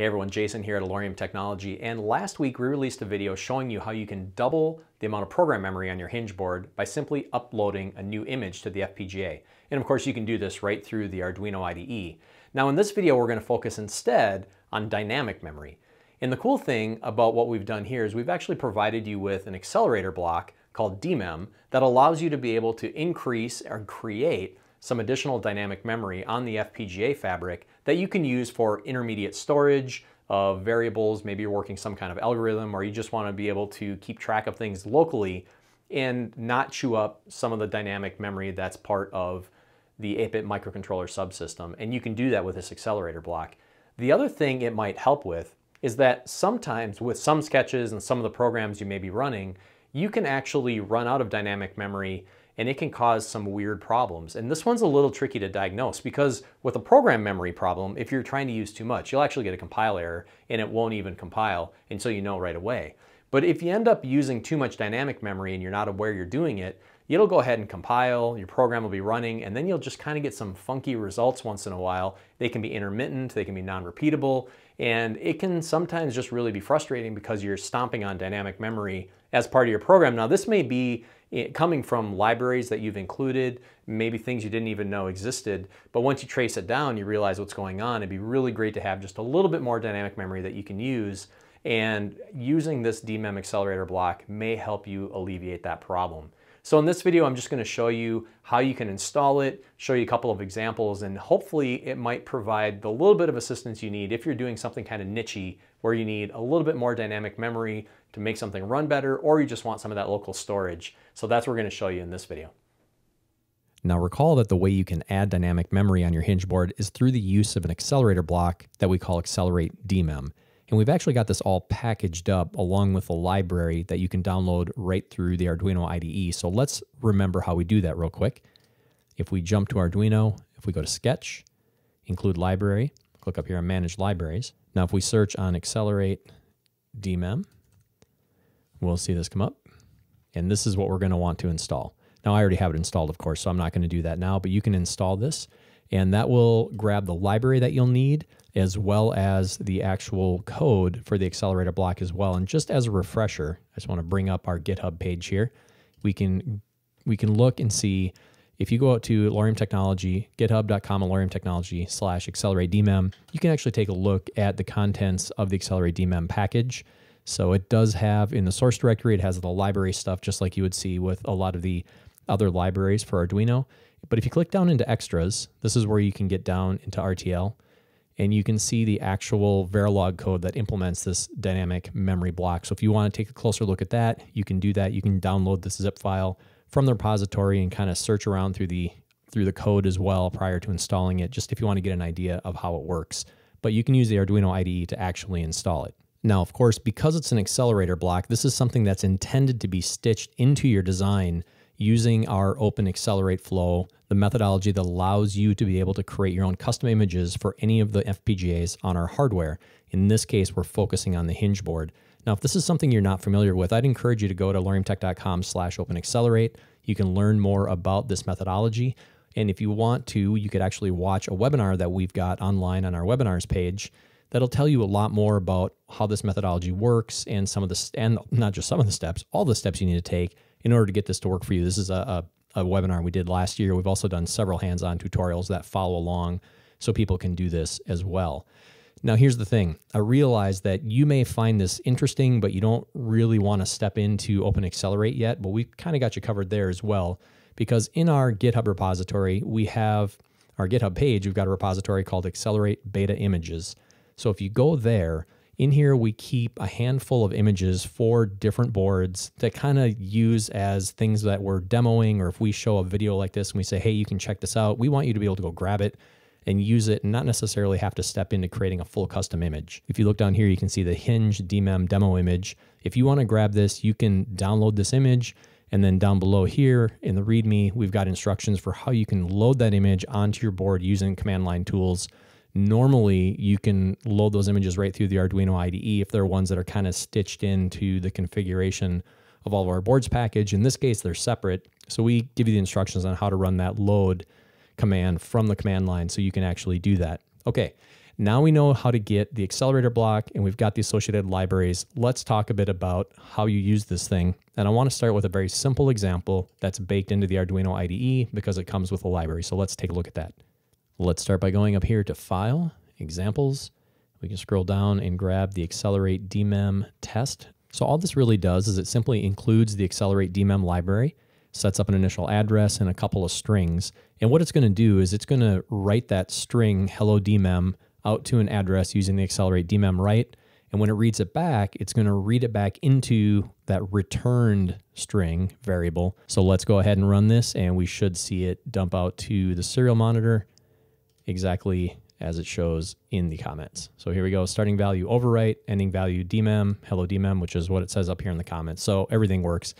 Hey everyone, Jason here at Alorium Technology, and last week we released a video showing you how you can double the amount of program memory on your hinge board by simply uploading a new image to the FPGA. And of course you can do this right through the Arduino IDE. Now in this video we're going to focus instead on dynamic memory. And the cool thing about what we've done here is we've actually provided you with an accelerator block called DMEM that allows you to be able to increase or create some additional dynamic memory on the FPGA fabric that you can use for intermediate storage of variables, maybe you're working some kind of algorithm or you just wanna be able to keep track of things locally and not chew up some of the dynamic memory that's part of the 8-bit microcontroller subsystem. And you can do that with this accelerator block. The other thing it might help with is that sometimes with some sketches and some of the programs you may be running, you can actually run out of dynamic memory and it can cause some weird problems. And this one's a little tricky to diagnose because with a program memory problem, if you're trying to use too much, you'll actually get a compile error and it won't even compile until you know right away. But if you end up using too much dynamic memory and you're not aware you're doing it, it'll go ahead and compile, your program will be running, and then you'll just kind of get some funky results once in a while. They can be intermittent, they can be non-repeatable, and it can sometimes just really be frustrating because you're stomping on dynamic memory as part of your program. Now this may be eh, coming from libraries that you've included, maybe things you didn't even know existed, but once you trace it down, you realize what's going on. It'd be really great to have just a little bit more dynamic memory that you can use and using this DMEM accelerator block may help you alleviate that problem. So in this video, I'm just gonna show you how you can install it, show you a couple of examples, and hopefully it might provide the little bit of assistance you need if you're doing something kind of nichey where you need a little bit more dynamic memory to make something run better, or you just want some of that local storage. So that's what we're gonna show you in this video. Now recall that the way you can add dynamic memory on your hinge board is through the use of an accelerator block that we call Accelerate DMEM. And we've actually got this all packaged up along with a library that you can download right through the Arduino IDE. So let's remember how we do that real quick. If we jump to Arduino, if we go to Sketch, include library, click up here on Manage Libraries. Now if we search on Accelerate DMEM, we'll see this come up. And this is what we're going to want to install. Now I already have it installed, of course, so I'm not going to do that now, but you can install this and that will grab the library that you'll need as well as the actual code for the accelerator block as well. And just as a refresher, I just want to bring up our GitHub page here. We can we can look and see if you go out to Lorium Technology, github.com and Lorium Technology slash accelerate DMEM, you can actually take a look at the contents of the accelerate DMEM package. So it does have in the source directory, it has the library stuff, just like you would see with a lot of the other libraries for Arduino. But if you click down into extras, this is where you can get down into RTL and you can see the actual Verilog code that implements this dynamic memory block. So if you want to take a closer look at that, you can do that. You can download this zip file from the repository and kind of search around through the through the code as well prior to installing it, just if you want to get an idea of how it works. But you can use the Arduino IDE to actually install it. Now, of course, because it's an accelerator block, this is something that's intended to be stitched into your design using our Open Accelerate flow, the methodology that allows you to be able to create your own custom images for any of the FPGAs on our hardware. In this case, we're focusing on the hinge board. Now, if this is something you're not familiar with, I'd encourage you to go to learningtech.com slash openaccelerate. You can learn more about this methodology. And if you want to, you could actually watch a webinar that we've got online on our webinars page that'll tell you a lot more about how this methodology works and some of the, and not just some of the steps, all the steps you need to take in order to get this to work for you. This is a, a, a webinar we did last year. We've also done several hands-on tutorials that follow along so people can do this as well. Now, here's the thing. I realize that you may find this interesting, but you don't really want to step into Open Accelerate yet, but we kind of got you covered there as well, because in our GitHub repository, we have our GitHub page, we've got a repository called Accelerate Beta Images. So if you go there, in here, we keep a handful of images for different boards that kind of use as things that we're demoing, or if we show a video like this and we say, hey, you can check this out, we want you to be able to go grab it and use it and not necessarily have to step into creating a full custom image. If you look down here, you can see the Hinge DMEM demo image. If you wanna grab this, you can download this image and then down below here in the README, we've got instructions for how you can load that image onto your board using command line tools Normally, you can load those images right through the Arduino IDE if they're ones that are kind of stitched into the configuration of all of our boards package. In this case, they're separate. So we give you the instructions on how to run that load command from the command line so you can actually do that. Okay, now we know how to get the accelerator block and we've got the associated libraries. Let's talk a bit about how you use this thing. And I wanna start with a very simple example that's baked into the Arduino IDE because it comes with a library. So let's take a look at that. Let's start by going up here to File, Examples. We can scroll down and grab the Accelerate DMEM test. So all this really does is it simply includes the Accelerate DMEM library, sets up an initial address and a couple of strings. And what it's going to do is it's going to write that string hello DMEM out to an address using the Accelerate DMEM write. And when it reads it back, it's going to read it back into that returned string variable. So let's go ahead and run this and we should see it dump out to the serial monitor exactly as it shows in the comments. So here we go, starting value overwrite, ending value dmem, hello dmem, which is what it says up here in the comments. So everything works.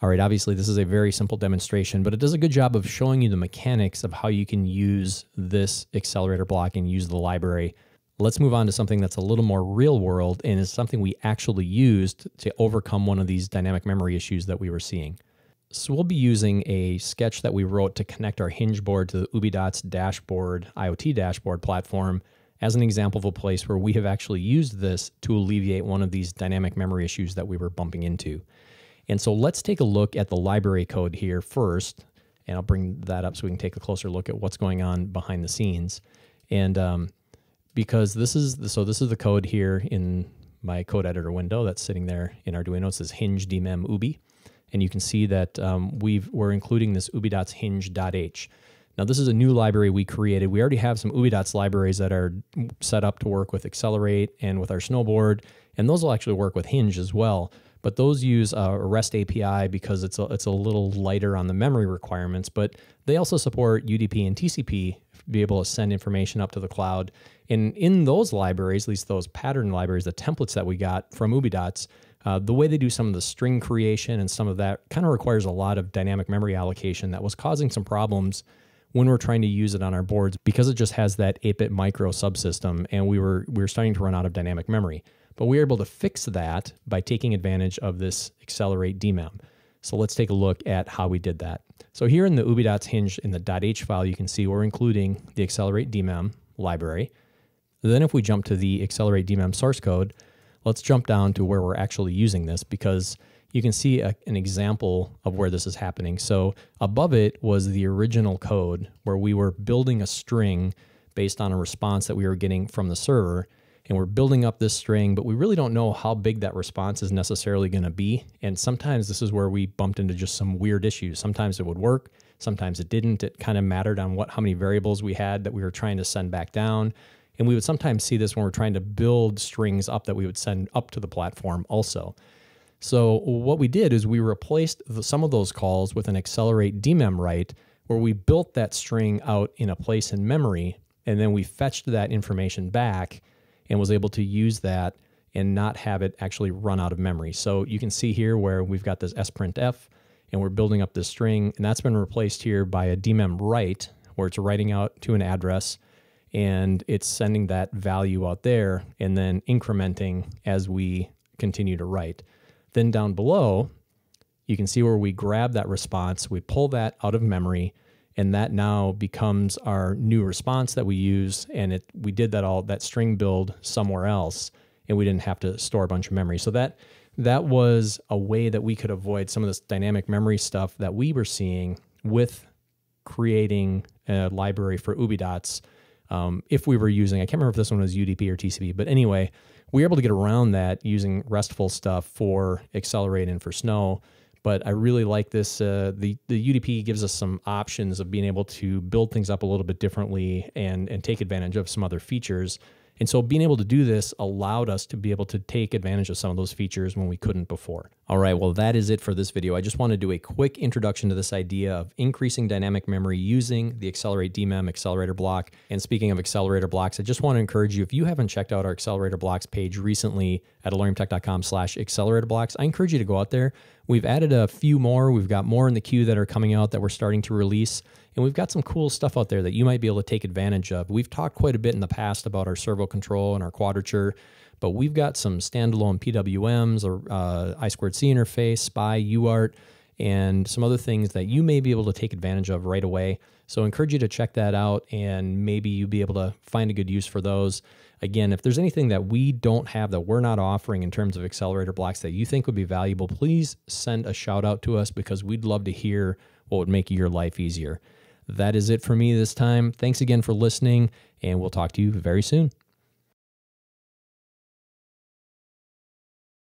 All right, obviously this is a very simple demonstration, but it does a good job of showing you the mechanics of how you can use this accelerator block and use the library. Let's move on to something that's a little more real world and is something we actually used to overcome one of these dynamic memory issues that we were seeing. So we'll be using a sketch that we wrote to connect our hinge board to the UbiDots dashboard, IoT dashboard platform as an example of a place where we have actually used this to alleviate one of these dynamic memory issues that we were bumping into. And so let's take a look at the library code here first, and I'll bring that up so we can take a closer look at what's going on behind the scenes. And um, because this is, the, so this is the code here in my code editor window that's sitting there in Arduino. It says hinge dmem ubi and you can see that um, we've, we're including this ubi.hinge.h. Now, this is a new library we created. We already have some UbiDots libraries that are set up to work with Accelerate and with our snowboard, and those will actually work with Hinge as well. But those use uh, a REST API because it's a, it's a little lighter on the memory requirements, but they also support UDP and TCP to be able to send information up to the cloud. And in those libraries, at least those pattern libraries, the templates that we got from UbiDots, uh, the way they do some of the string creation and some of that kind of requires a lot of dynamic memory allocation that was causing some problems when we're trying to use it on our boards because it just has that 8-bit micro subsystem and we were we were starting to run out of dynamic memory. But we were able to fix that by taking advantage of this accelerate DMEM. So let's take a look at how we did that. So here in the ubi.hinged hinge in the .h file, you can see we're including the accelerate DMEM library. Then if we jump to the accelerate DMEM source code, Let's jump down to where we're actually using this because you can see a, an example of where this is happening. So above it was the original code where we were building a string based on a response that we were getting from the server. And we're building up this string, but we really don't know how big that response is necessarily going to be. And sometimes this is where we bumped into just some weird issues. Sometimes it would work, sometimes it didn't. It kind of mattered on what how many variables we had that we were trying to send back down. And we would sometimes see this when we're trying to build strings up that we would send up to the platform also. So what we did is we replaced the, some of those calls with an accelerate demem write where we built that string out in a place in memory and then we fetched that information back and was able to use that and not have it actually run out of memory. So you can see here where we've got this sprintf and we're building up this string and that's been replaced here by a demem write where it's writing out to an address and it's sending that value out there and then incrementing as we continue to write. Then down below, you can see where we grab that response, we pull that out of memory, and that now becomes our new response that we use. And it we did that all that string build somewhere else, and we didn't have to store a bunch of memory. So that that was a way that we could avoid some of this dynamic memory stuff that we were seeing with creating a library for UbiDots um, if we were using, I can't remember if this one was UDP or TCP, but anyway, we were able to get around that using RESTful stuff for Accelerate and for Snow. But I really like this. Uh, the the UDP gives us some options of being able to build things up a little bit differently and and take advantage of some other features and so being able to do this allowed us to be able to take advantage of some of those features when we couldn't before. All right, well, that is it for this video. I just want to do a quick introduction to this idea of increasing dynamic memory using the Accelerate DMEM accelerator block. And speaking of accelerator blocks, I just want to encourage you, if you haven't checked out our accelerator blocks page recently at alarmtech.com slash accelerator blocks, I encourage you to go out there We've added a few more. We've got more in the queue that are coming out that we're starting to release. And we've got some cool stuff out there that you might be able to take advantage of. We've talked quite a bit in the past about our servo control and our quadrature, but we've got some standalone PWMs, or uh, i squared c interface, SPI, UART, and some other things that you may be able to take advantage of right away. So I encourage you to check that out and maybe you'll be able to find a good use for those. Again, if there's anything that we don't have that we're not offering in terms of accelerator blocks that you think would be valuable, please send a shout out to us because we'd love to hear what would make your life easier. That is it for me this time. Thanks again for listening, and we'll talk to you very soon.